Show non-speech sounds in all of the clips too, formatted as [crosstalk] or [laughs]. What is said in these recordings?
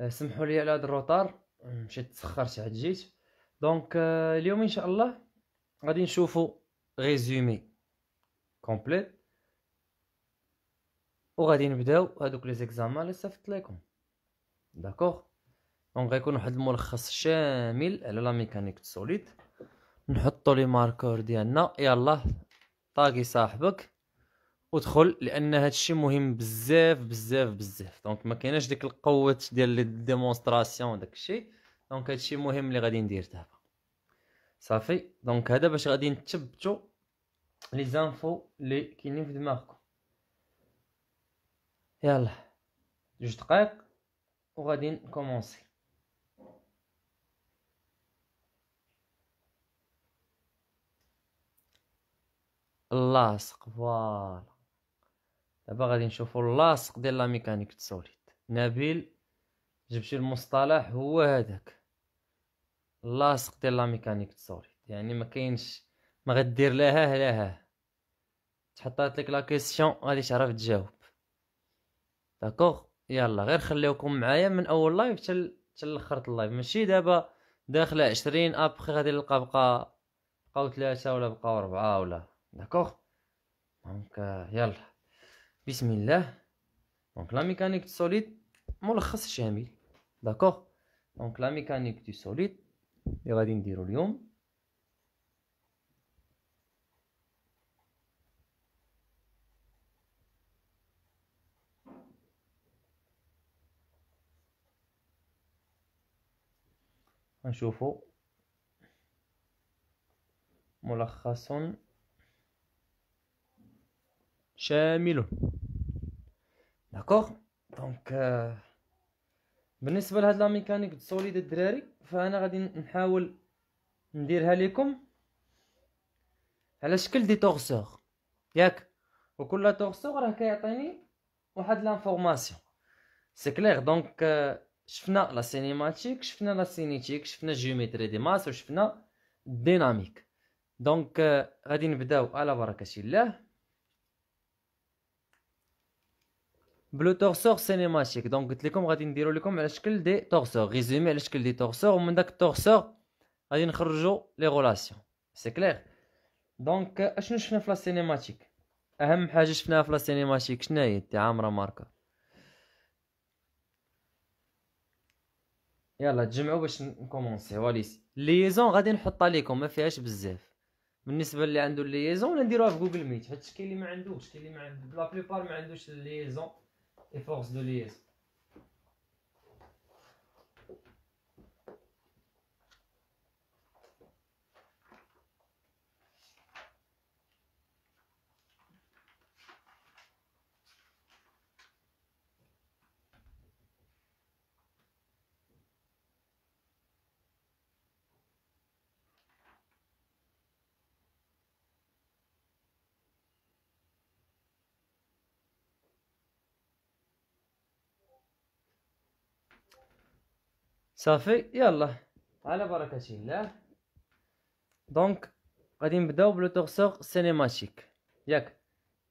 آه، سمحوا لي على هذا الروطار مشيت تسخرت عاد جيت دونك آه، اليوم ان شاء الله غادي نشوفوا ريزومي كومبلي وغادي نبداو هادوك لي زيكزامان اللي صيفطت لكم داكوغ دونك غيكون واحد الملخص شامل على لا ميكانيك سوليد نحطو لي ماركور ديالنا يلا طاقي صاحبك ودخل لان هذا الشيء مهم بزاف بزاف بزاف دونك ما كايناش ديك القوه ديال ديمونستراسيون داك الشيء دونك هذا الشيء مهم اللي غادي ندير دابا صافي دونك هذا باش غادي نثبتوا لي زانفو لي كاينين في دماغكم يلا جوج دقائق وغادي نكومونسي لاصق فوالا دابا غادي نشوفو اللاصق ديال لا ميكانيك تسوليد نبيل جبتي المصطلح هو هذاك اللاصق ديال لا ميكانيك تسوليد يعني ما كاينش ما غدير لها لها تحطات لك لا كيسيون غادي تعرف تجاوب داكوغ يلا غير خليوكم معايا من اول لايف حتى حتى لاخر اللايف ماشي دابا داخله 20 ابخي غادي نلقى بقى بقاو ثلاثه ولا بقاو اربعه ولا داكوغ دونك يلا بسم الله دونك لا ميكانيك دو سوليد ملخص شامل داكوغ دونك لا ميكانيك دو سوليد اللي غادي نديرو اليوم غنشوفو ملخص شامل داكوغ دونك euh, بالنسبه لهاد لا ميكانيك سوليد الدراري فانا غادي نحاول نديرها لكم على شكل دي تورسور ياك وكل تورسور راه كيعطيني واحد لانفورماسيون سي كلير دونك شفنا لا سينيماتيك شفنا لا سينيتيك شفنا جيومتري دي ماس وشفنا الديناميك دونك euh, غادي نبداو على بركه الله بلو تورسور سينيماتيك دونك قلت لكم غادي نديرو لكم على شكل دي تورسور ريزومي على شكل دي تورسور ومن داك التورسور غادي نخرجو لي غولاسيون سي كلير دونك اشنو شفنا في لا سينيماتيك اهم حاجه شفناها في لا سينيماتيك شنو هي تاع عامره ماركه يلا تجمعوا باش نكومونسي واليس ليزون غادي نحطها لكم ما فيهاش بزاف بالنسبه اللي عنده ليزون نديروها في جوجل ميت حيت كاين اللي ما عندوش كاين اللي ما عنده بلا بليبار ما عندوش ليزون et force de liaison. صافي يلا على بركة الله دونك غادي نبداو بلو تورسور سينيماتيك ياك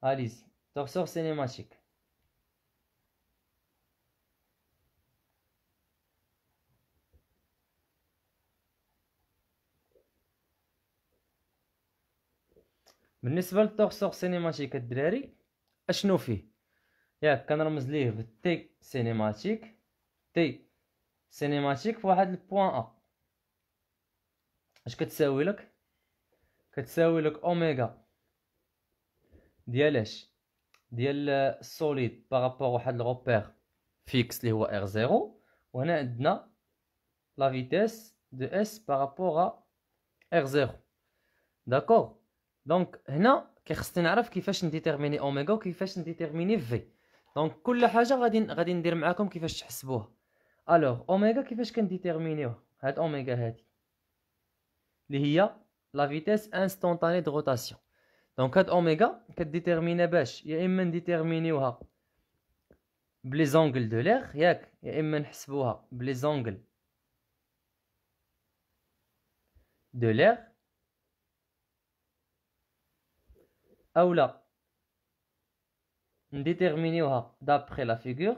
اليز تورسور سينيماتيك بالنسبه للتورسور سينيماتيك الدراري اشنو فيه ياك كنرمز ليه بالتي سينيماتيك تي سينيماتيك في واحد البوان ا اش كتساوي لك كتساوي لك اوميغا ديال اش ديال السوليد بارابور واحد الغوبير فيكس اللي هو ار زيرو وهنا عندنا لا فيتيس دو اس بارابور ا ار زيرو داكور دونك هنا كيخصني نعرف كيفاش نديتيرميني اوميغا وكيفاش نديتيرميني في دونك كل حاجه غادي غادي ندير معاكم كيفاش تحسبوها Alors, omega qui fait qui détermine? omega qui. Il y a la vitesse instantanée de rotation. Donc c'est omega qui détermine. Il a même déterminé par l'angle de l'air. Il est même ciblé par l'angle de l'air. Ahoula. Déterminé par d'après la figure.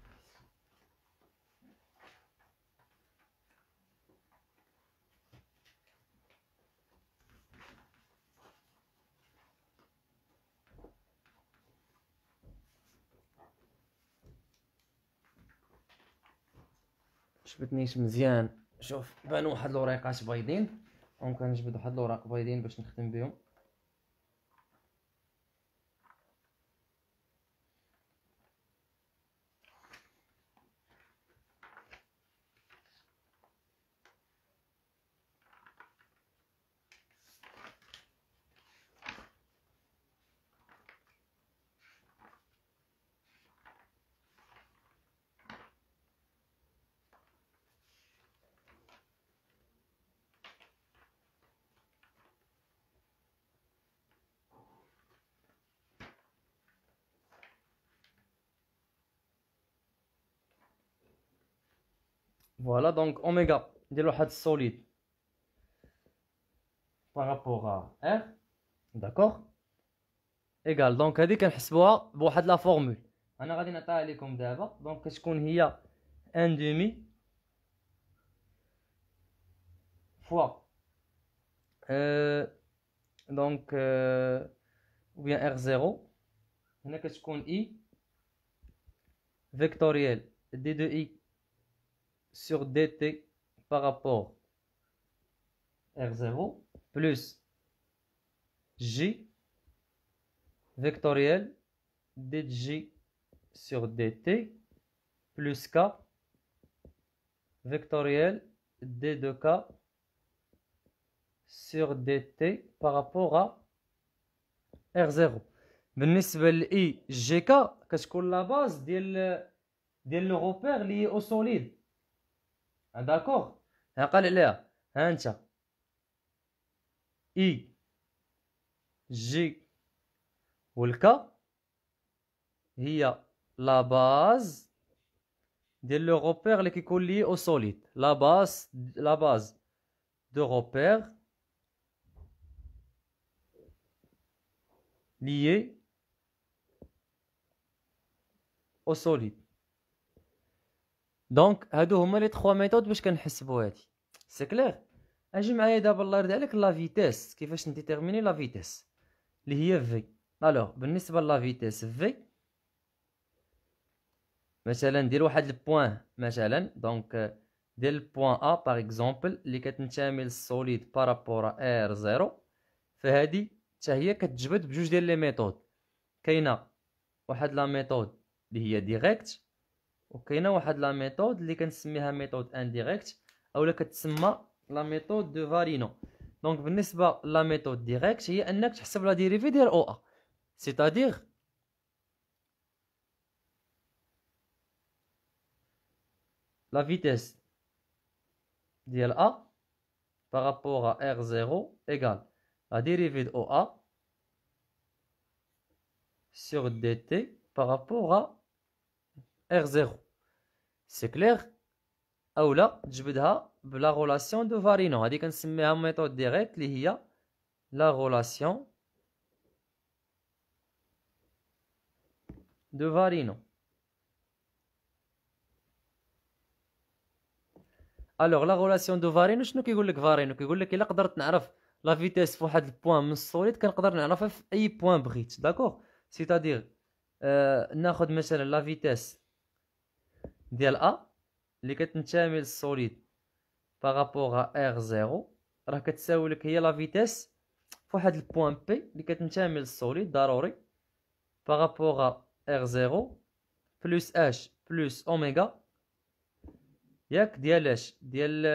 شبتنيش مزيان شوف بان واحد الوريقات بيضين ممكن نجبد واحد الوراق بيضين باش نخدم بهم Voilà donc oméga, de le solide par rapport à R, d'accord Égal, donc à dire qu'on a la formule. On a dit donc qu'est-ce qu'on a un demi fois euh, donc euh, ou bien R0, on a qu'est-ce qu'on a i vectoriel d 2 i sur dt par rapport R0 plus J vectoriel dj sur dt plus k vectoriel d 2 k sur dt par rapport à R0 بالنسبة ل E GK كتكون لا la ديال ديال le repère lié au solide ah, d'accord? je vais aller i, j, et le k, a la base de l'repère qui est au solide. la base, la base de repère lié au solide. دونك هادو هما لي تخوا ميثود باش كنحسبو هادي سي كلير اجي معايا دابا الله يرضي عليك لا فيتيس كيفاش نديتيرميني لا فيتيس اللي هي في الوغ بالنسبه لا فيتيس في مثلا دير واحد البوان مثلا دونك دير البوان ا باغ اكزومبل اللي كتنتمي للسوليد بارابور ار زيرو فهادي حتى هي كتجبد بجوج ديال لي ميثود كاينه واحد لا ميثود اللي هي ديريكت Ok, nous avons la méthode qui est la méthode indirecte et la méthode de Varino. Donc, nous la méthode directe c'est la dérivée de OA. C'est-à-dire, la vitesse de l'A par rapport à R0 égale la dérivée de OA sur DT par rapport à ار زيرو سي كليغ اولا تجبدها بلا غولاسيون دو فارينو هادي كنسميها ميثود ديريكت اللي هي لا غولاسيون دو فارينو الوغ لا غولاسيون دو فارينو شنو كيقول لك فارينو كيقول لك الا قدرت نعرف لا فيتيس في واحد البوان من السوليد كنقدر نعرفها في اي بوان بغيت داكوغ سيتادير آه ناخذ مثلا لا فيتيس ديال ا اللي كتنتمي للسوليد باغابوغ ار زيرو راه كتساوي لك هي لا فيتيس فواحد البوان بي اللي كتنتمي للسوليد ضروري باغابوغ ار زيرو بلس اش بلس اوميغا ياك ديال اش ديال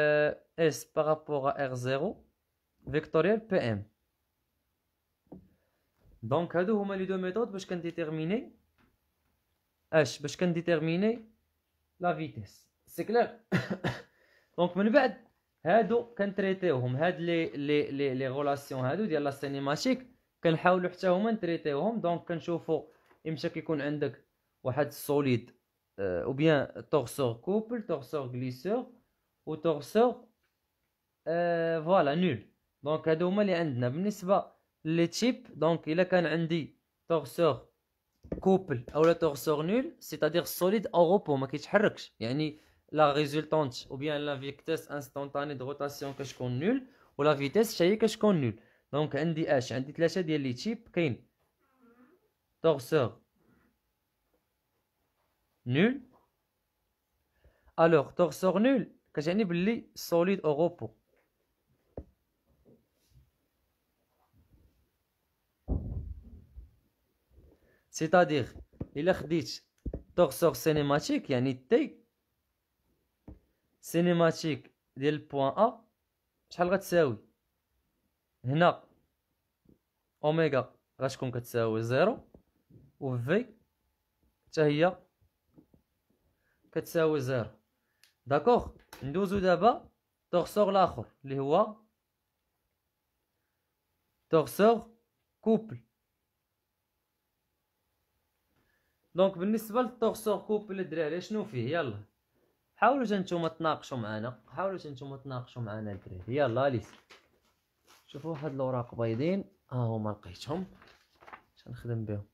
اس باغابوغ ار زيرو فيكتوريال بي ام دونك هادو هما لي دو ميثود باش كنديتيرميني اش باش كنديتيرميني لا فيتيس سي كلير دونك من بعد هادو كنتريتيوهم هاد لي لي لي لي غولاسيون هادو ديال لا سينيماتيك كنحاولوا حتى هما نتريتيوهم دونك كنشوفوا امتى كيكون عندك واحد السوليد او بيان تورسور كوبل تورسور غليسور و تورسور فوالا نول دونك هادو هما اللي عندنا بالنسبه لي تشيب دونك الا كان عندي تورسور couple ou le torseur nul, c'est-à-dire solide au repos, ma qui perdu, la résultante ou bien la vitesse instantanée de rotation que je connais nul ou la vitesse chez que je nul. Donc N D H, j'ai D H, nul, H, torsor nul torseur nul alors torseur nul, c'est سيتادير الا خديت تورسور سينيماتيك يعني تي سينيماتيك ديال البوان ا شحال غتساوي هنا اوميغا غتكون كتساوي زيرو و في حتى هي كتساوي زيرو داكوغ ندوزو دابا تورسور لاخر اللي هو تورسور كوبل دونك بالنسبه للطوغسور كوب للدراري شنو فيه يلا حاولوا نتوما تناقشوا معنا حاولوا نتوما تناقشوا معنا الدراري يلا اليس شوفوا واحد الاوراق بيضين ها آه هما لقيتهم شنخدم بهم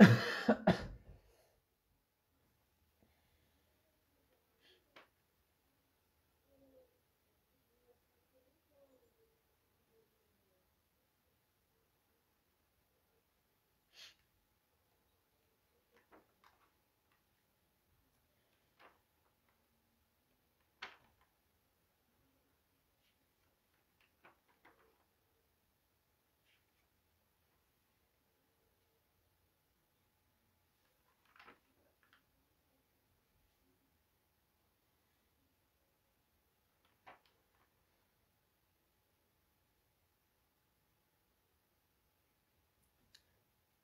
[laughs]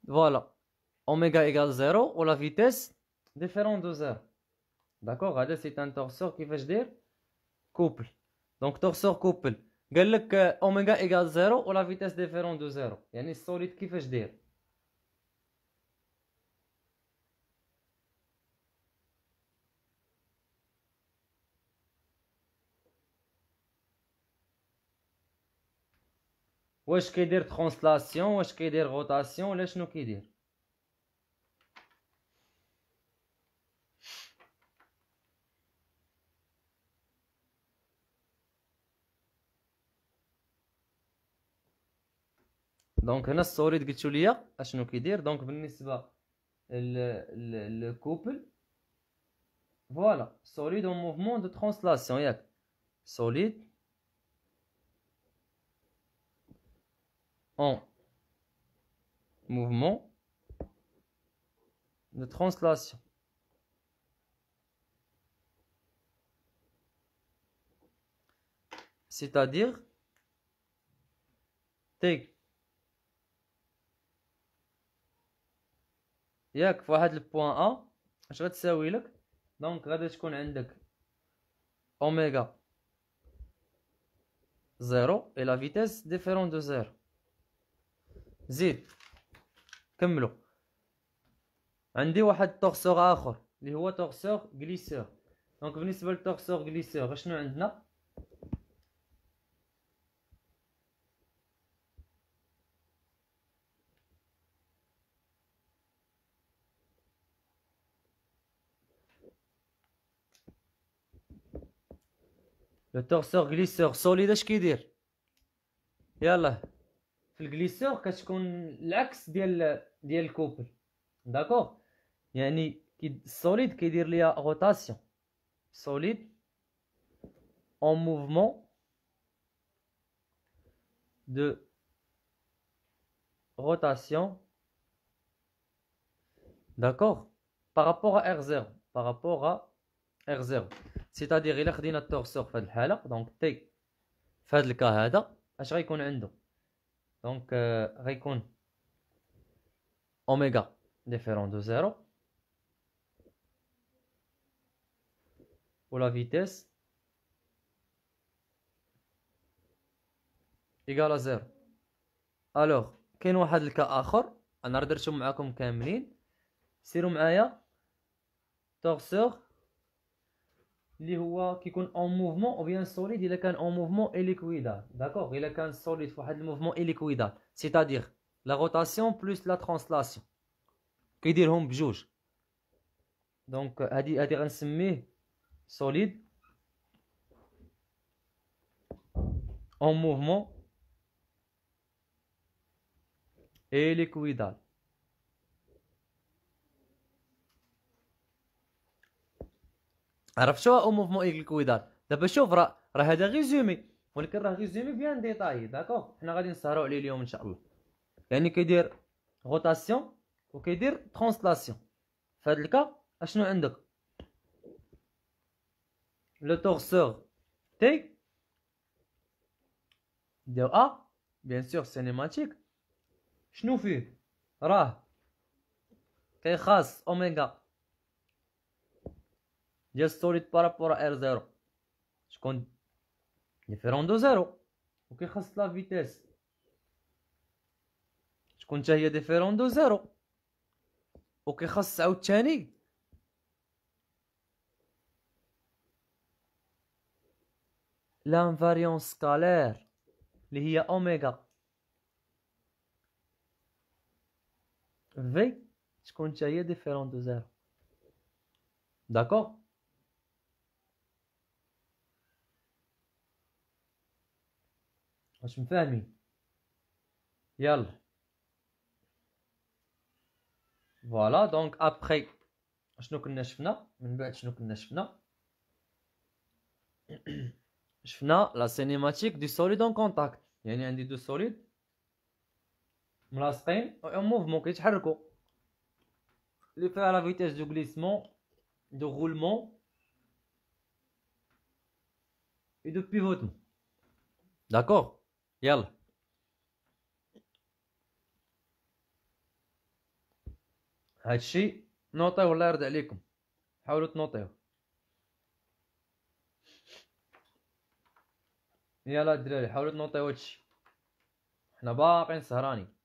Voilà. Oméga égale 0 ou la vitesse différente de 0. D'accord C'est un torseur qui va dire couple. Donc torseur couple. قال que euh, oméga égale 0 la vitesse différente de 0 qui السوليد كيفاش dire. Ou est-ce que je veux dire translation, ou est-ce que je veux dire rotation, laisse-nous qu'il y a. Donc, il y a un solide qui est là, laisse-nous qu'il y a. Donc, par rapport au couple. Voilà, solide en mouvement de translation. Solide. en mouvement de translation, c'est-à-dire take, y'a que le point A, je vais te faire, donc vous allez avoir oméga zéro et la vitesse différente de zéro. زيد كملوا عندي واحد تورسور اخر اللي هو تورسور جليسور دونك بالنسبه للتورسور جليسور شنو عندنا لو تورسور جليسور سوليد اش كيدير يلا Le glisseur est l'axe de ce D'accord Il y a un solide qui dit qu'il y a une rotation. Solide en mouvement de rotation. D'accord Par rapport à R0. Par rapport à R0. C'est-à-dire qu'il l'ordinateur a le torseur Donc, il y a a دونك غيكون اوميغا ديفيرون دو زيرو ولا فيتيس ايكالا زيرو الوغ كاين واحد الكا اخر انا درتو معاكم كاملين سيروا معايا تورسور qui est en mouvement ou bien solide, il y a en mouvement et liquide, d'accord Il y a solide pour le mouvement et liquide, c'est-à-dire la rotation plus la translation. Que ce qu'ils ont bûché Donc, à euh, dire un semi solide en mouvement et liquide. عرفت شو او موفمون كويدار دابا شوف راه راه هذا غير زومي ولكن راه غيزومي زومي بيان ديتاي داكوغ حنا غادي نسهروا عليه اليوم ان شاء الله يعني كيدير روتاسيون وكيدير ترانسلاسيون في هذا الكا اشنو عندك لو تورسور تي ديال ا بيان سور سينيماتيك شنو فيه راه كيخاص اوميغا ديال سوليد بارابور ار زيرو شكون ديفيرون زيرو وكيخص لا فيتيس شكون حتى هي ديفيرون دو زيرو وكيخص عاوتاني لانفاريون سكالير اللي هي اوميغا في تكون حتى هي ديفيرون دو زيرو داكور Je me fais un ami. Voilà, donc après. Je ne sais pas si je suis en train de faire. Je suis en la cinématique du solide en contact. Il y a un des deux solides. Je suis en train un mouvement qui se en train de faire. à la vitesse de glissement, de roulement et de pivotement. D'accord? يلا هادشي نوطيوه الله يرد عليكم حاولوا تنوطيوه يلا الدراري حاولوا تنوطيو هادشي حنا باقيين سهرانين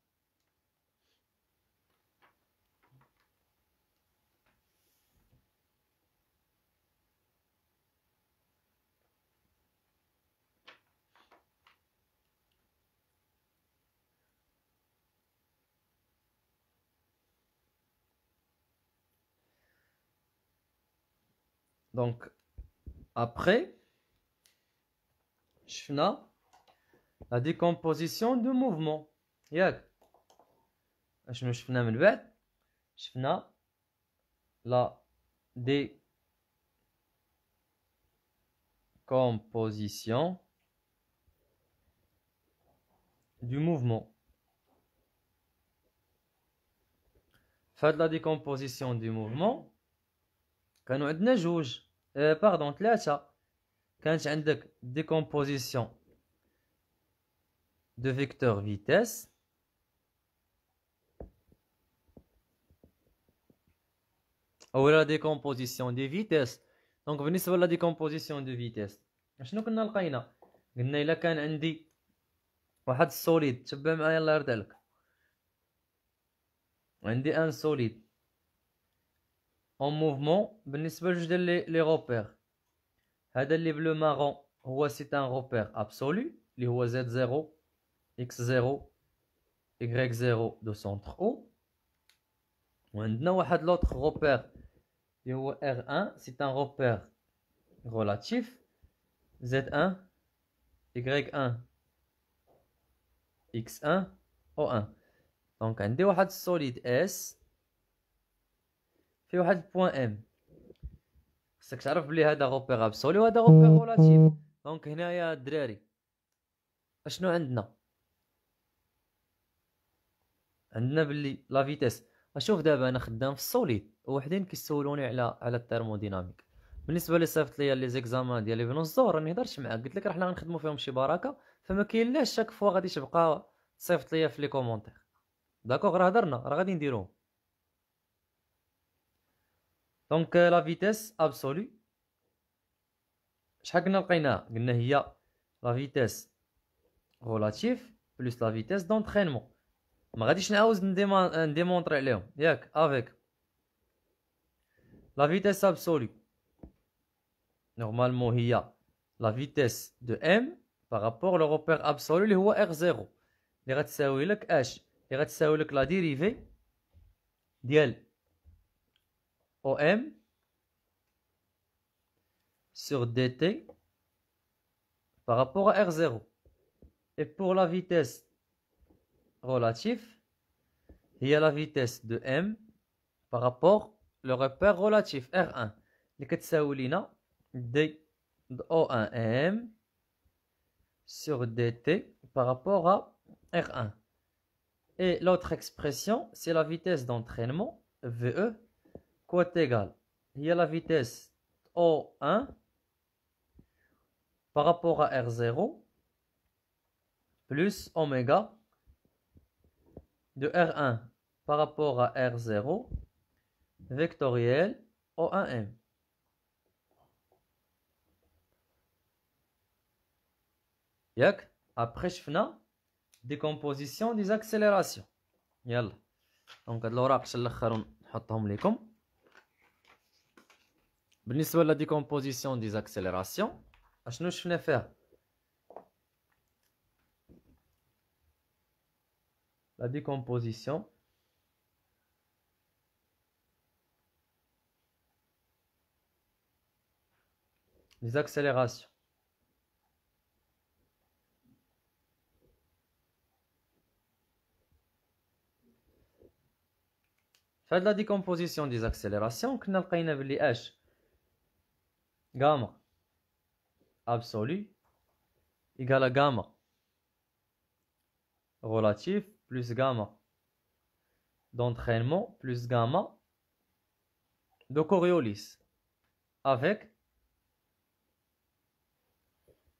Donc, après, شفنا la décomposition du mouvement Je fais la décomposition du mouvement faites la décomposition du mouvement Pardon, nous avons une décomposition de vecteur vitesse, Ou la décomposition des vitesse. Donc, nous sur la décomposition de vitesse. avons une décomposition de vitesse. Nous avons une Nous avons une de en mouvement بالنسبة ben, لجوج repères هذا bleu le marron. هو c'est un repère absolu. اللي z 0 x 0 y 0 de centre او وعندنا واحد repère روبير اللي r1 c'est un repère relatif z1 y1 x1 o1 donc un عندي واحد solide s في واحد بوان ام خصك تعرف بلي هذا غوبير ابسولي وهذا غوبير رولاتيف دونك هنايا الدراري اشنو عندنا عندنا بلي لا فيتيس اشوف دابا انا خدام في السوليد وحدين كيسولوني على على الثيرموديناميك بالنسبه لي صيفط ليا لي زيكزامان ديال لي الزور راني هضرتش معاك قلت لك راه حنا غنخدمو فيهم شي بركه فما كاين لا شاك فوا غادي تبقى صيفط ليا في لي كومونتير داكوغ راه هضرنا راه غادي نديروهم donc euh, la vitesse absolue chaque fois que a avons est la vitesse relative plus la vitesse d'entraînement Je quest démontrer avec la vitesse absolue normalement il y a la vitesse de m par rapport au repère absolu qui est r0 il va te h la dérivée L. OM sur dt par rapport à R0. Et pour la vitesse relative, il y a la vitesse de M par rapport le repère relatif R1. Les c'est D O1 M sur dt par rapport à R1. Et l'autre expression, c'est la vitesse d'entraînement VE est égale. Il y a la vitesse O1 par rapport à R0 plus oméga de R1 par rapport à R0 vectoriel O1M. Yak, après la décomposition des accélérations. Yalla. Donc, l'oracle, je vais vous pour la décomposition des accélérations, faire la décomposition des accélérations. Pour faire la décomposition des accélérations, nous allons la décomposition gamma absolu égale à gamma relatif plus gamma d'entraînement plus gamma de Coriolis avec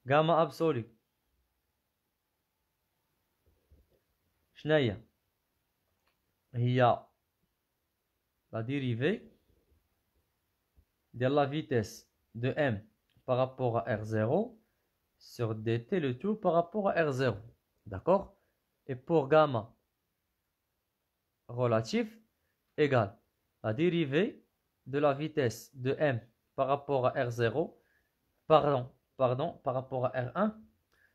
gamma absolu. y a la dérivée de la vitesse de M par rapport à R0 sur dt le tout par rapport à R0. D'accord Et pour gamma relatif égal la dérivée de la vitesse de M par rapport à R0, pardon, pardon, par rapport à R1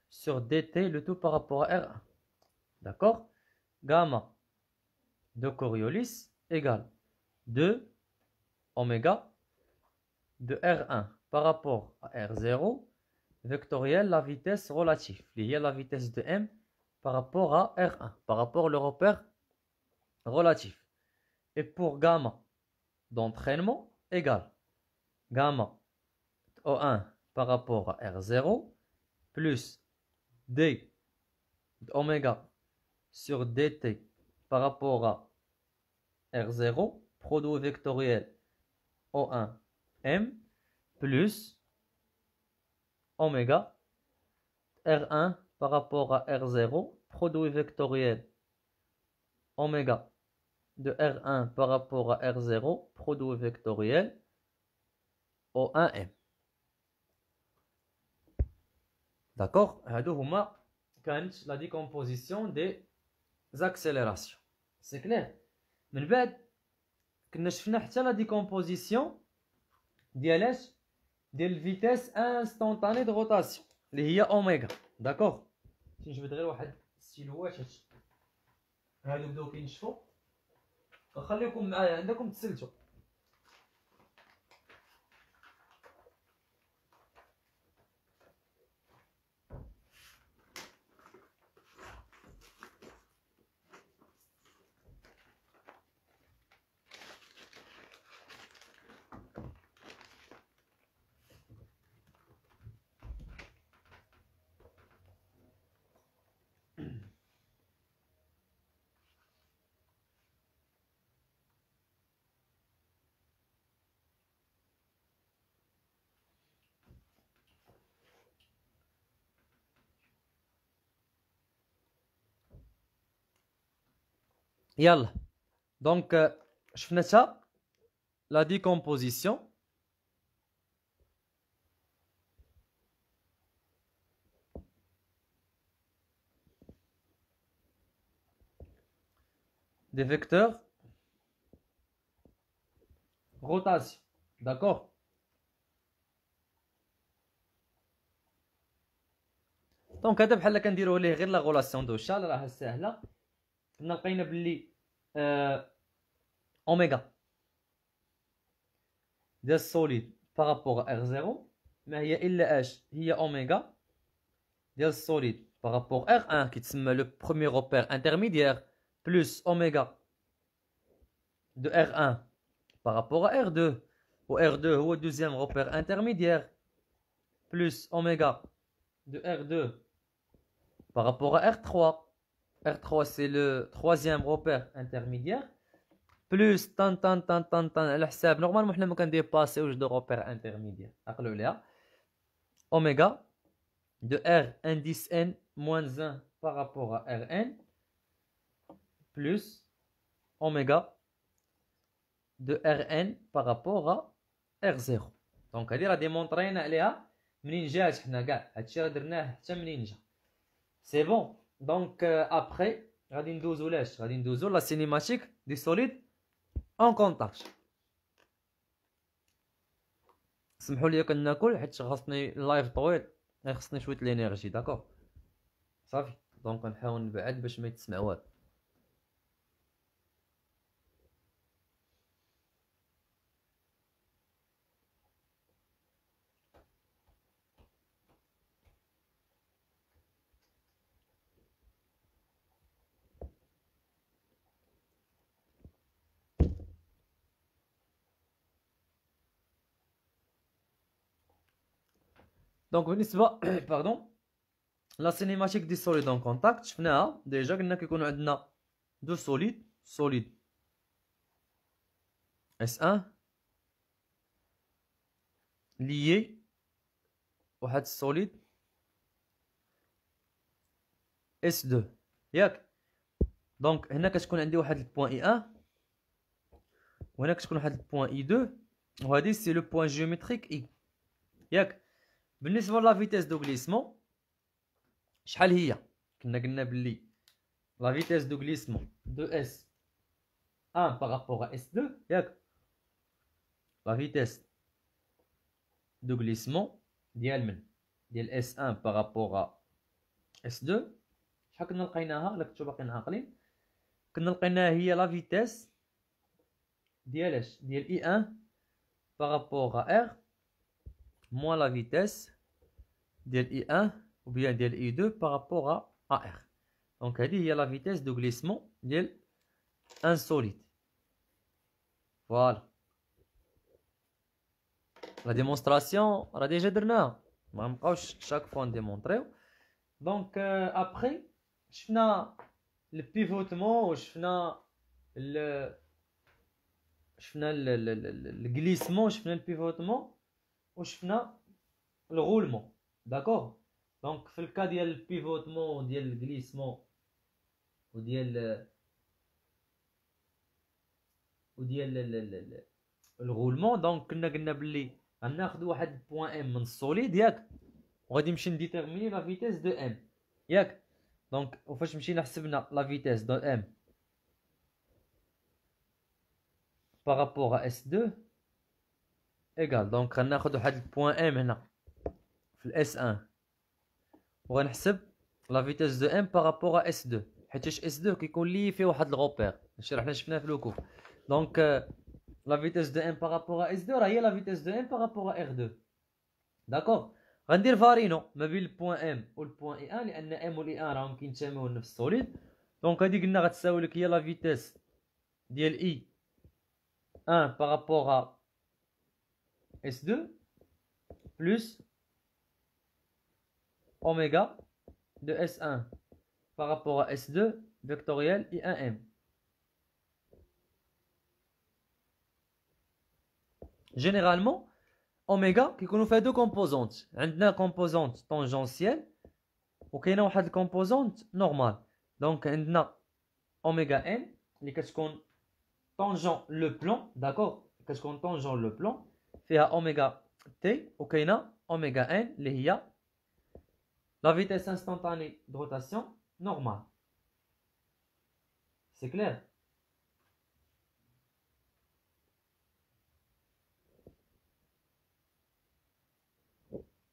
sur dt le tout par rapport à R1. D'accord Gamma de Coriolis égale 2 oméga de R1 par rapport à R0 vectoriel la vitesse relative. liée à la vitesse de M par rapport à R1, par rapport au repère relatif. Et pour gamma d'entraînement égal gamma O1 par rapport à R0 plus D oméga sur dt par rapport à R0 produit vectoriel O1 m plus oméga R1 par rapport à R0, produit vectoriel oméga de R1 par rapport à R0, produit vectoriel O1M. D'accord quand la décomposition des accélérations. C'est clair Mais nous avons la décomposition ديال اش ديال الفيتاس انستونطاني دو روتاسيون اللي هي اوميغا داكوغ تنجبد غير واحد السيلوات هادو بداو كينشفو خليكم معايا عندكم تسلتو Donc, euh, je fais ça, la décomposition des vecteurs rotation. D'accord Donc, quand tu as dit que tu as la relation de Chal, elle nous avons Oméga de solide par rapport à R0. Mais il y a H. Il y a Oméga de solide par rapport à R1. Qui est le premier repère intermédiaire. Plus Oméga de R1 par rapport à R2. Ou R2 ou deuxième repère intermédiaire. Plus Oméga de R2 par rapport à R3. R3, c'est le troisième repère intermédiaire. Plus, tan, tan, tan, tan, tan, l'hsab. Normalement, on ne dépasser de repères intermédiaires. Oméga, de R indice N moins 1 par rapport à Rn, plus oméga de Rn par rapport à R0. Donc, هذه راهي ديمونطرينا عليها منين جات حنا كاع هادشي حتى منين جا. دونك ابخي غادي ندوزو لاش غادي ندوزو لا سينيماتيك دي سوليد اون كونتاكت سمحوا لي كناكل حيت خاصني اللايف طويل خاصني شويه لينيرجي داكور صافي دونك نحاول نبعد باش ما يتسمع والو Donc, [clears throat] pardon, la cinématique des solides en contact. Je venais déjà que nous avons deux solides, solide S1 lié au had solide S2. Donc, il y un point I1, Et y point I2, c'est le point géométrique I. Ennés pour la vitesse de glissement, qu'elle est? la vitesse de glissement de s1 par rapport à s2. La vitesse de glissement de s1 par rapport à s2. Qu'on la vitesse de de i1 par rapport à r moins la vitesse de li 1 ou bien de li 2 par rapport à AR. Donc, elle dit, il y a la vitesse de glissement del insolite. Voilà. La démonstration, on a déjà pas Chaque fois, on démontrer. Donc, euh, après, je fais le pivotement ou je le, le, le, glissement, je le pivotement. Et on le roulement D'accord Donc dans le cas du pivotement Ou du glissement Ou du roulement Donc nous va On va prendre un point M Du solide Et on va déterminer la vitesse de M Donc on va déterminer la vitesse de M Par rapport à S2 ايكال دونك غناخد واحد البوان ام هنا في الاس 1 وغنحسب لا فيتيس دو ام بارابور اس 2 حيت اس 2 كيكون لي فيه واحد الغوبير هادشي راه حنا شفناه في لوكو دونك لا فيتيس دو ام بارابور اس 2 راه هي لا فيتيس دو ام بارابور ار 2 داكور غندير فارينو ما بين البوان ام والبوان اي ان لان ام والاي ان راهم كينتماو لنفس السوليد دونك هادي قلنا غتساوي لك هي لا فيتيس ديال اي ان بارابور S2 plus oméga de S1 par rapport à S2 vectoriel I1M. Généralement, oméga qui nous fait deux composantes. On a une composante tangentielle a une composante normale. Donc, on a oméga n, qui est tangent le plan, d'accord Qu'est-ce qu'on tangent le plan c'est à omega t, okina, omega n, les a La vitesse instantanée de rotation, normal. C'est clair.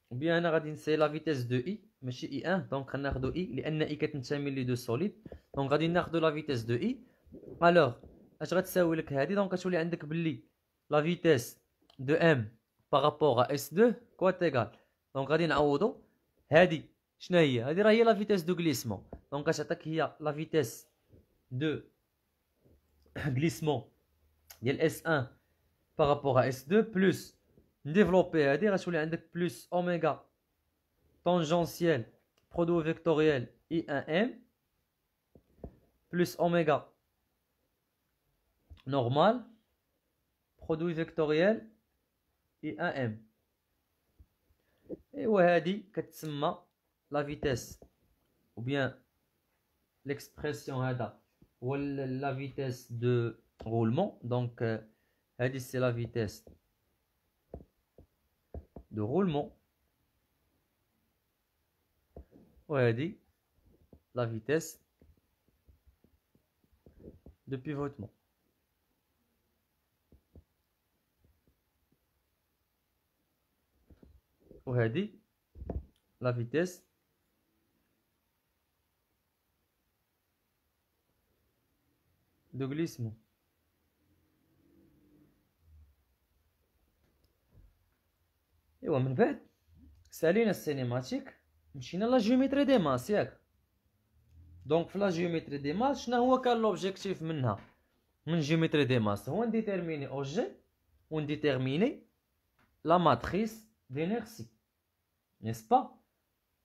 Ou bien, c'est la vitesse de i, mais c'est i1. Donc, c'est la vitesse de i, les n i 45 mm de solide. Donc, c'est la vitesse de i. Alors, je vais dire que c'est la vitesse de M par rapport à S2 quoi égal donc غادي il a شنو هي la vitesse de glissement donc la vitesse de glissement la vitesse de glissement S1 par rapport à S2 plus développé هذه plus oméga plus tangentiel produit vectoriel I1M plus oméga normal produit vectoriel et un m et dit كتسمى la vitesse ou bien l'expression a ou la vitesse de roulement donc euh, dit c'est la vitesse de roulement dit la vitesse de pivotement la vitesse du glissement. Et on va voir que la saline cinématique à la géométrie des masses. Donc, la géométrie des masses, qu'est-ce que l'objectif de géométrie des On détermine l'objet, on détermine la matrice d'inertie. n'est-ce pas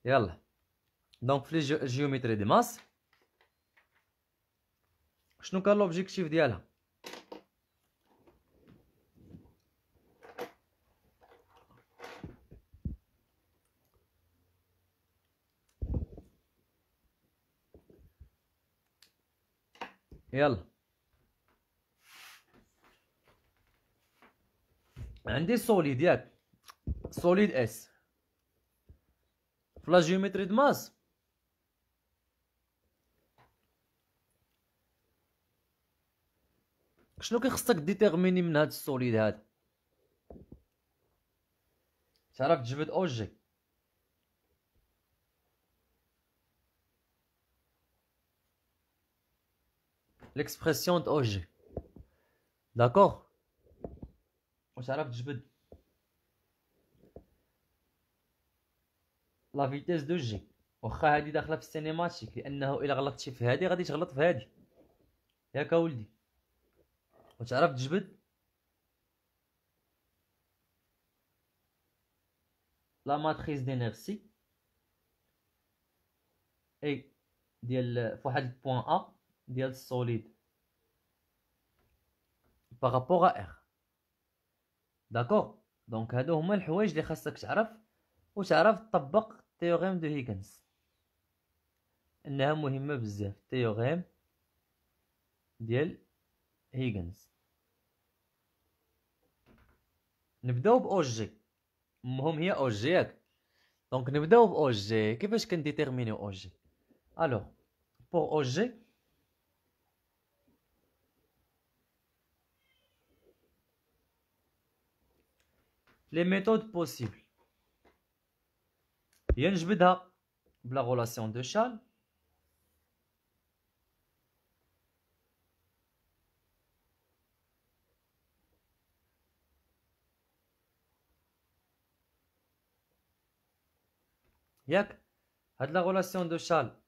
Yalla. Donc, les géométrie des masses, je nous l'objectif d'Yalla. يلا عندي سوليد ياك سوليد اس في لا جيومتري دو ماس شنو كيخصك ديتيرميني من هاد السوليد هذا تعرف تجبد اوجي l'expression de اوجي داكوغ وتعرف تجبد لا فيتيس دو جي واخا هادي داخله في السينيماتيك لانه الا غلطتي في هادي غادي تغلط في هادي ياك اولدي وتعرف تجبد لا ماتريس دي اي ديال فواحد البوان ا ديال السوليد بارابور ا ار داكور دونك هادو هما الحوايج اللي خاصك تعرف وتعرف تطبق Théorème de Higgins. Nous avons vu le théorème de Higgins. Nous avons vu OG. Nous avons vu OG. Donc, nous avons vu OG. Qu'est-ce que nous avons déterminé OG Alors, pour OG, les méthodes possibles. هي نجبدها بلا غولاسيون دو شال ياك هاد لا غولاسيون دو شال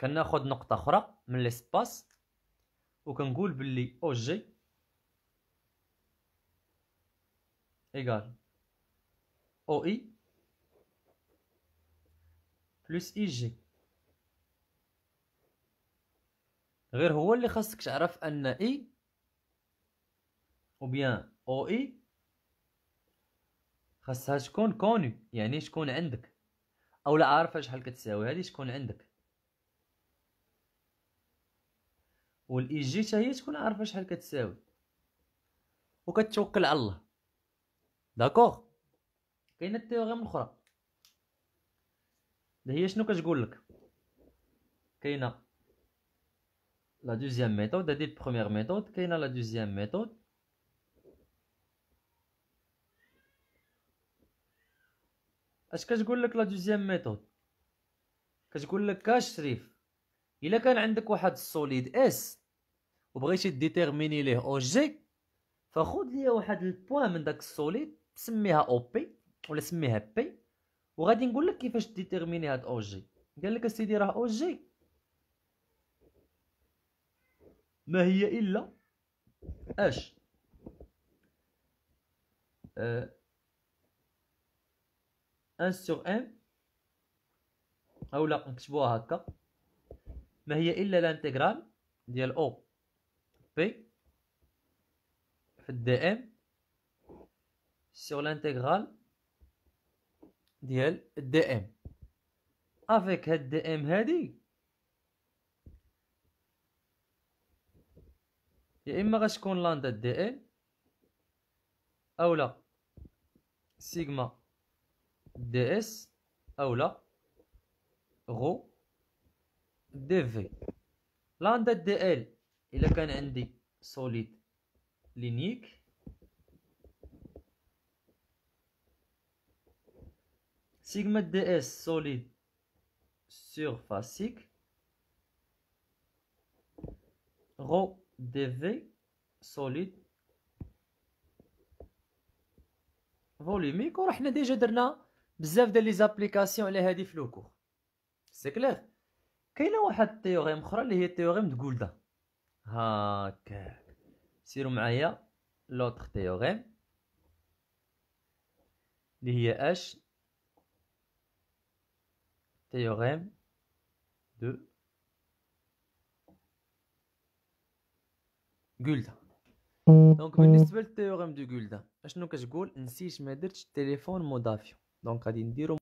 كناخد نقطه اخرى من ليسباس وكنقول باللي او جي ايغال او اي بلس اي جي غير هو اللي خاصك تعرف ان اي او بيان او اي خاصها تكون كونو يعني شكون عندك او لا عارفه شحال كتساوي هذه شكون عندك والاي جي حتى هي تكون عارفه شحال كتساوي وكتوكل على الله داكوغ كاينه تيوغيم اخرى ده هي شنو كتقول لك كاينه لا دوزيام ميثود هادي بروميير ميثود كاينه لا دوزيام ميثود اش كتقول لك لا دوزيام ميثود كتقول لك شريف الا كان عندك واحد السوليد اس وبغيتي ديتيرميني ليه او جي فخذ ليا واحد البوان من داك السوليد سميها او بي ولا سميها بي وغادي نقول لك كيفاش ديتيرميني هاد او جي قال لك اسيدي راه او جي ما هي الا اش أه. سور ام اولا نكتبوها هكا ما هي الا الانتغرال ديال او بي في الدي ام سور الانتغرال ديال الدي ام افيك هاد الدي ام هادي يا اما غتكون لاندا دي ام اولا سيغما دي اس اولا غو دي في لاندا دي ال الا كان عندي سوليد لينيك سوليد سور فاسيك رو دي في سوليد فوليميك و حنا ديجا درنا بزاف ديال لي زابليكاسيون على هادي في لوكور سي كلير كاينه واحد التيوريم اخرى اللي هي التيوريم جولدا هاكا سيروا معايا لوتر تيوريم اللي هي اش théorème de جولدا دونك بالنسبه للتيوريم دو جولدا اشنو كتقول نسيت ما درتش التليفون مضافي دونك غادي نديرو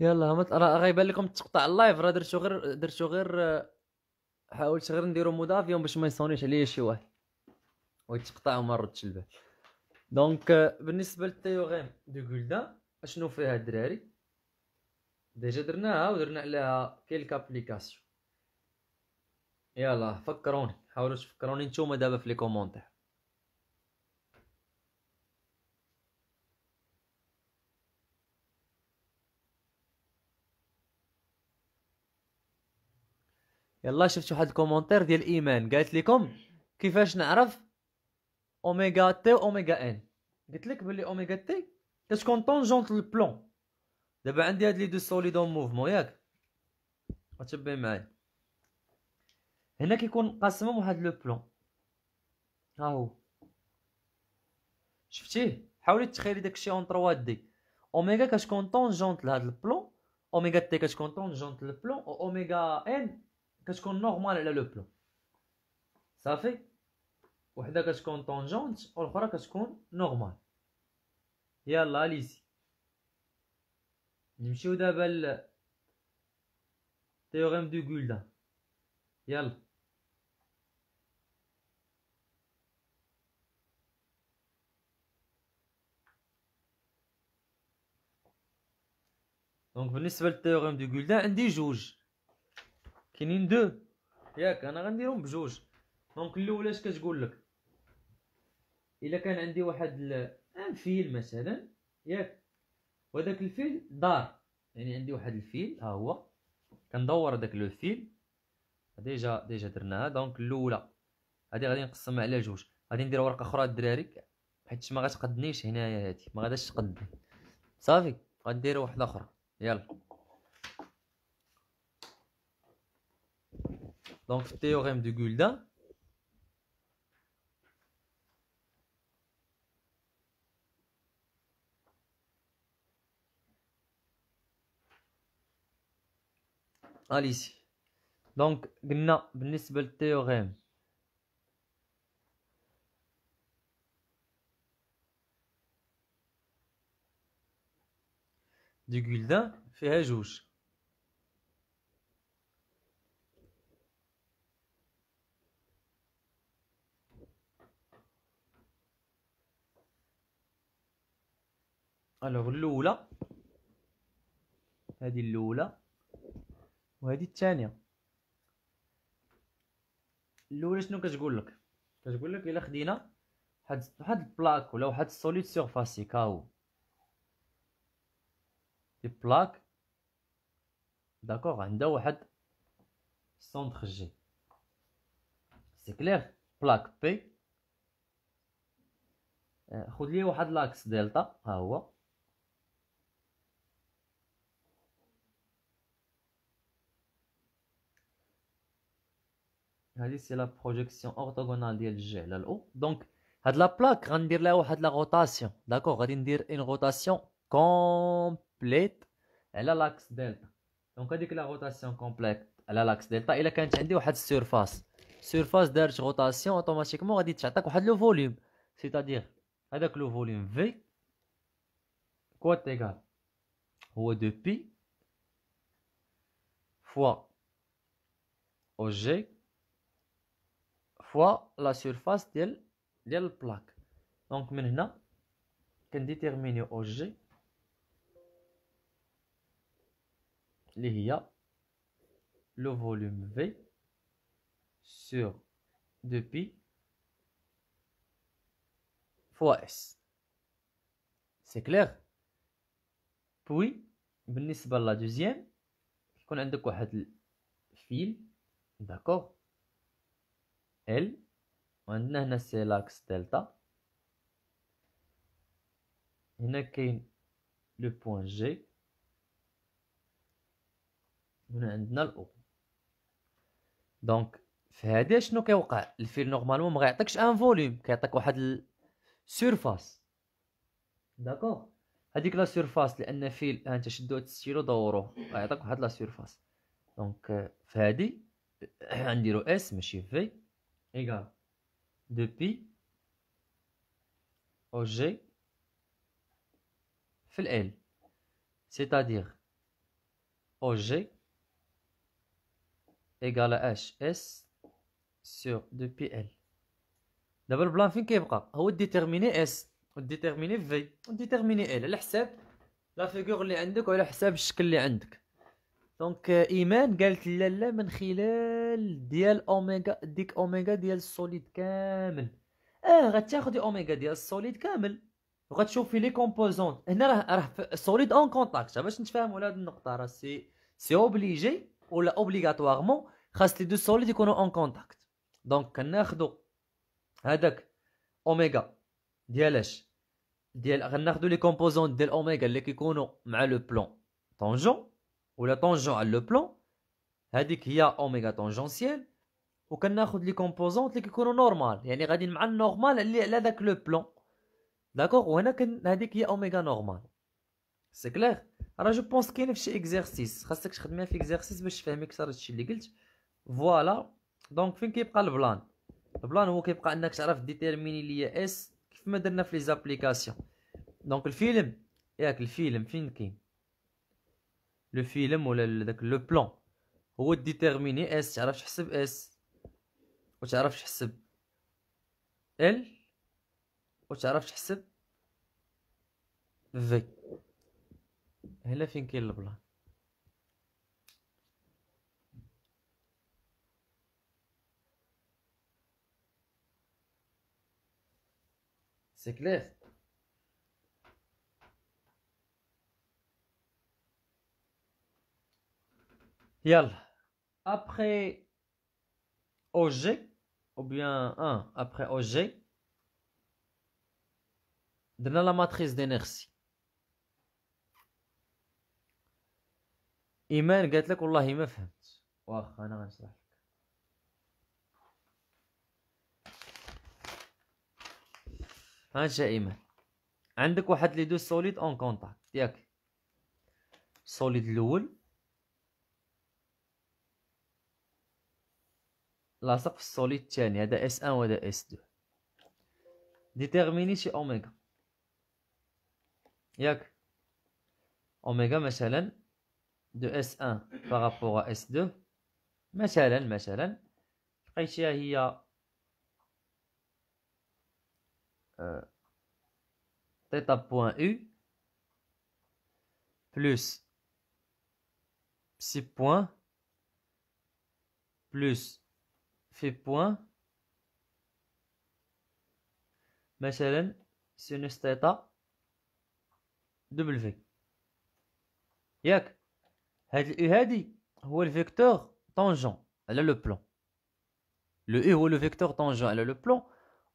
يلا ما راه غيبان لكم تقطع اللايف راه درتو غير درتو غير حاولت غير نديرو مودافيون باش ما يصونيش عليا شي واحد ويتقطع وما ردش البال دونك بالنسبه للتيوغيم دو غولدا اشنو فيها الدراري ديجا درناها ودرنا عليها كيلك ابليكاسيون يلا فكروني حاولوا تفكروني نتوما دابا في لي كومونتير يلا شفت واحد الكومونتير ديال ايمان قالت لكم كيفاش نعرف Omega t, Omega n. Dit-les que Omega t, qu'est-ce qu'on le plan. Deux band de solides en a. plan le plan. Ah ou. Oh. Je sais. Omega t, qu'est-ce le plan. Omega t, quest le plan. Omega n, qu'est-ce qu'on normal le plan. Ça fait. وحده كتكون طونجونت والاخرى كتكون نورمال يلا اليسي نمشيو دابا ل تيوريم دو غولدا يلا دونك بالنسبه للتيوريم دو غولدا عندي جوج كاينين دو ياك انا غنديرهم بجوج دونك الاولى اش كتقول لك الا كان عندي واحد ان آه، فيل مثلا ياك وهذاك الفيل دار يعني عندي واحد الفيل ها هو كندور هداك لو فيل ديجا ديجا درناها دونك الاولى هادي غادي نقسمها على جوج غادي ندير ورقه اخرى للدراري حيت ما غتقدنيش هنايا هادي ما غاداش تقدني صافي غندير واحده اخرى يلا دونك في دو غولدان allez-y. Donc, Gna, Bnisbel théorème. Du Guldin, fait jouche. Alors, l'oula. Elle dit l'oula. وهذه الثانيه الاولى شنو كتقول لك كتقول لك الا خدينا واحد واحد البلاك ولا واحد السوليد كا هاو دي بلاك داكوغ عندها واحد سونتر جي سي كلير بلاك بي آه، خد لي واحد لاكس دلتا ها هو C'est la projection orthogonale de LG. Donc, à de la plaque, elle a la rotation. D'accord, elle a une rotation complète, elle a l'axe delta. Donc, quand dit que la rotation complète, elle a l'axe delta, elle a une surface. Surface d'erge rotation, automatiquement, on dit que a un volume. C'est-à-dire, avec le volume V, Quoi c'est égal au 2pi fois OG? fois la surface de la plaque. Donc maintenant, je détermine déterminer G Il y a le volume V sur 2π fois S. C'est clair Puis, à la deuxième, qu'on a le fil, d'accord ال وعندنا هنا سي لاكس دلتا هنا كاين لو بوان جي هنا عندنا الاو دونك في هذه شنو كيوقع الفيل نورمالمون ما غيعطيكش ان فوليوم كيعطيك واحد السيرفاس داكوغ هذيك لا سيرفاس لان فيل انت شدو هاد الستيلو دوروه غيعطيك واحد لا سيرفاس دونك في هذه غنديرو اس ماشي في égale de pi au g في ال c'est-à-dire g oh, égale à s sur 2PL دابا البلان فين كيبقى هو ديتيرميني اس وديتيرميني في وديتيرميني ال على حساب لا فيغور اللي عندك وعلى حساب الشكل اللي عندك دونك ايمان euh, قالت لا لا من خلال ديال اوميغا ديك اوميغا ديال السوليد كامل اه غتاخذي اوميغا ديال السوليد كامل وغتشوفي لي كومبوزون هنا راه راه سوليد اون كونتاكت باش نتفاهموا على هذه النقطه راه سي سي اوبليجي ولا اوبليغاتوارمون خاص لي دو سوليد يكونوا اون كونتاكت دونك كناخذوا هذاك اوميغا ديال اش ديال غناخذوا لي كومبوزون ديال اوميغا اللي كيكونوا مع لو بلون طونجون ولا طونجون على لو بلون هذيك هي اوميغا طونجونسييل وكناخذ لي كومبوزونط اللي كيكونوا نورمال يعني غاديين مع النورمال اللي على داك لو بلون داكوغ وهنا كن هذيك هي اوميغا نورمال سي كلير راه جو بونس كاين في شي اكزرسيس خاصك تخدمها في اكزرسيس باش تفهمي اكثر هادشي اللي قلت فوالا دونك فين كيبقى البلان البلان هو كيبقى انك تعرف ديتيرميني لي اس كيف ما درنا في لي زابليكاسيون دونك الفيلم ياك الفيلم فين كاين لو فيلم ولا داك لو بلون هو ديتيرميني اس تعرف تحسب اس وتعرف تحسب ال وتعرف تحسب في هنا فين كاين البلان سي clair يلا ابخي او جي او بيان ان ابخي او جي درنا لا ماتريس دينيرسي ايمان قالت لك والله ما فهمت واخا انا غنشرح لك هانشا ايمان عندك واحد لي دو سوليد اون كونتاكت ياك سوليد الاول La solide chaîne, il de S1 ou de S2. Déterminer chez Oméga. Il y a Oméga, de S1 par rapport à S2. Ma chalène, ma chalène, il a euh, point U plus Psi point plus fait point. Machalan, synesthéta, W. Yak, had le U hadi, euh, ou le vecteur tangent, elle a le plan. Le U euh, ou le vecteur tangent, elle a le plan.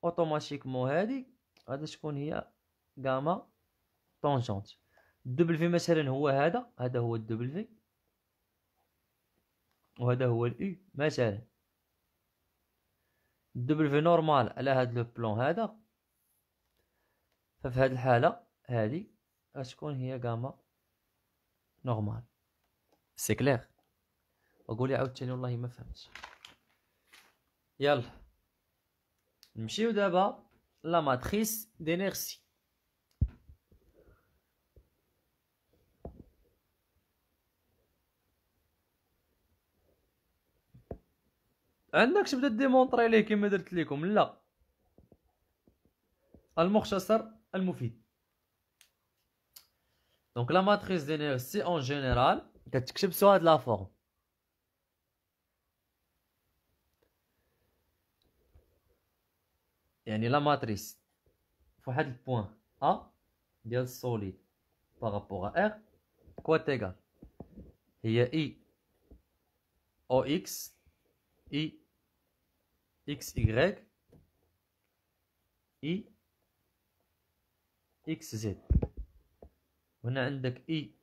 Automatiquement, hadi, hadi, shkoun hiya, gamma, tangente. W, machalan, ou hada, hada, ou W. Ou hada, ou le U, machalan. دبل في نورمال على هاد لو بلون هذا ففي هاد الحاله هادي غتكون هي غاما نورمال سي كلير وقولي عاوتاني والله ما فهمتش يلا نمشيو دابا لا ماتريس دينيرسي عندك تبدا ديمونطري ليه كما درت لكم لا المختصر المفيد دونك لا ماتريس دينيرسي اون جينيرال كتكتب سو هاد لا فورم يعني لا ماتريس فواحد البوان ا ديال السوليد باغابوغ ا ار كوا تيغال هي اي او اكس اي y, اي اكس زد هنا عندك اي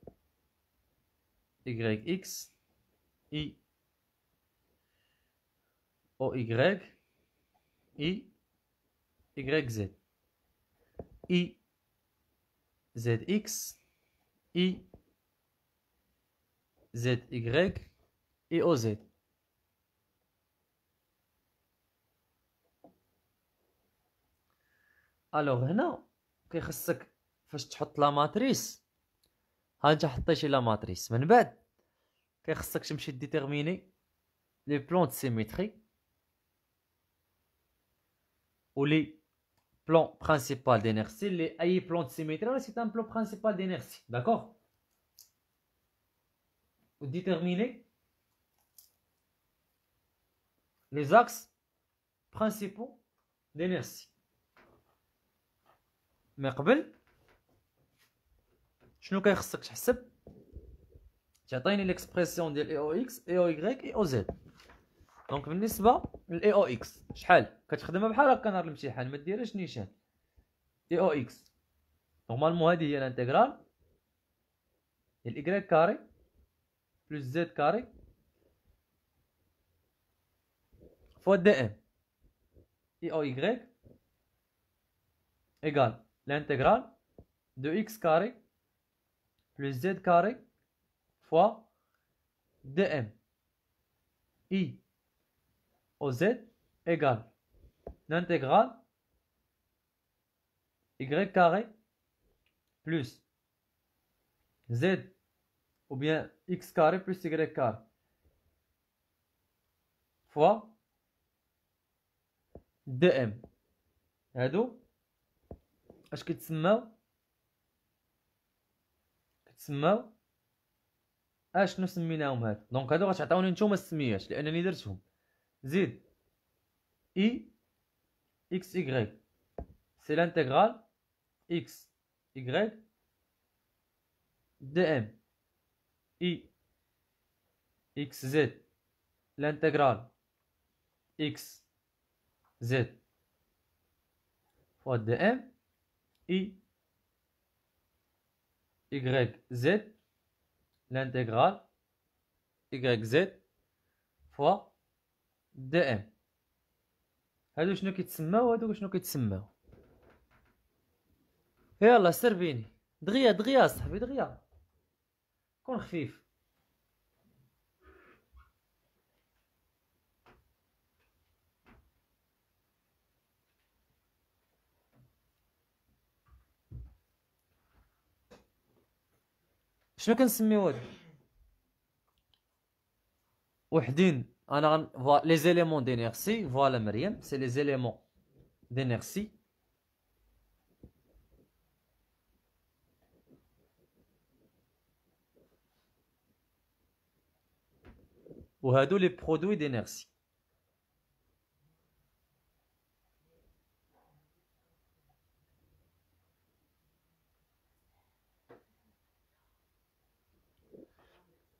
y اكس اي او y اي y زد اي زد اكس اي زد y اي او زد Alors maintenant, que je fais la matrice? Je vais la matrice. Qu'est-ce que je déterminer? Les plans de symétrie. Ou les plans principaux d'inertie. Les plans de symétrie, c'est un plan principal d'inertie. D'accord Vous déterminez les axes principaux d'inertie. من قبل شنو كيخصك تحسب تعطيني ليكسبرسيون ديال اي او اكس اي او ايغريك اي او زد دونك بالنسبه للاي او اكس شحال كتخدمها بحال هكا نهار الامتحان ما ديرهاش نيشان اي او اكس نورمالمون هذه هي الانتغرال ديال ايغريك كاري بلس زد كاري فوا دي ام اي او ايغريك ايغال l'intégrale de x carré plus z carré fois dm i au z égale l'intégrale y carré plus z ou bien x carré plus y carré fois dm. اش كتسماو كتسماو اش سميناهم هاد دونك هادو غتعطوني نتوما السميات لانني درتهم زيد اي اكس y سي لانتيغرال اكس y دي ام اي اكس زد لانتيغرال اكس زد فوا دي ام i, y, z, l'intégrale y, z fois dm. هادو شنو كيتسماو هادو شنو كيتسماو يلا سربيني دغيا دغيا صاحبي دغيا كون خفيف Les éléments d'inertie. Voilà, c'est les éléments d'inertie. Ou les produits d'inertie.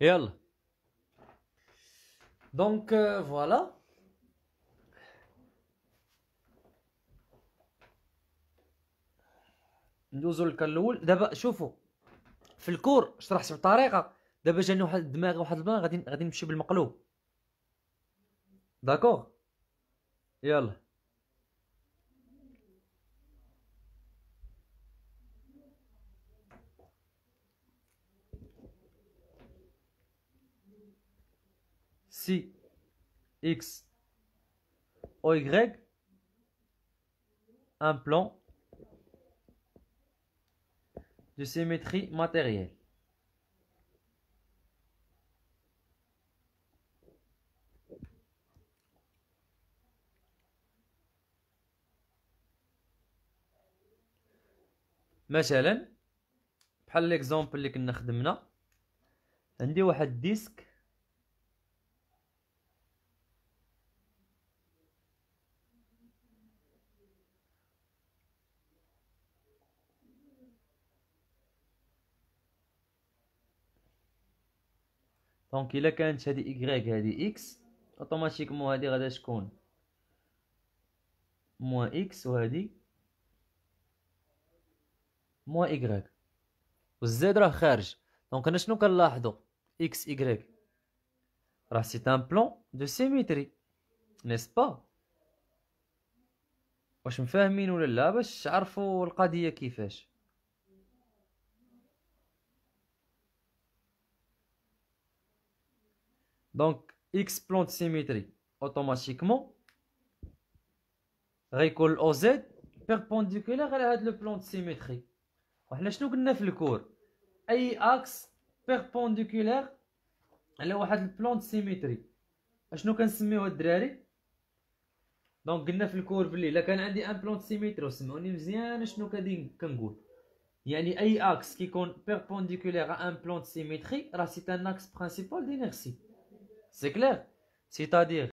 يلا دونك فوالا euh, ندوزو للكا الاول دابا شوفوا في الكور شرحت بطريقه دابا جاني واحد الدماغ واحد البلان غادي غادي نمشي بالمقلوب داكوغ يلا si X, y un plan de symétrie matérielle. مثلا بحال ليكزومبل اللي كنا خدمنا عندي واحد ديسك دونك الا كانت هذه إكغيك هذه إكس اوتوماتيكمون هذه غادا تكون موان إكس وهذه موان إكغيك والزيد راه خارج دونك انا شنو كنلاحظو إكس إكغيك راه سي ان بلون دو سيميتري نيس با واش مفاهمين ولا لا باش تعرفوا القضيه كيفاش Donc, X plan de symétrie, automatiquement, غيكون OZ perpendiculaire à la le plan de symétrie. qu'on شنو قلنا في الكور؟ أي axe perpendiculaire à واحد plan de symétrie. اشنو كنسميوه الدراري؟ دونك قلنا في الكور بلي الا كان عندي ان بلان de مزيان شنو كنقول يعني أي اكس كيكون à un plan de symétrie. راه c'est un axe principal d'inertie. C'est clair C'est-à-dire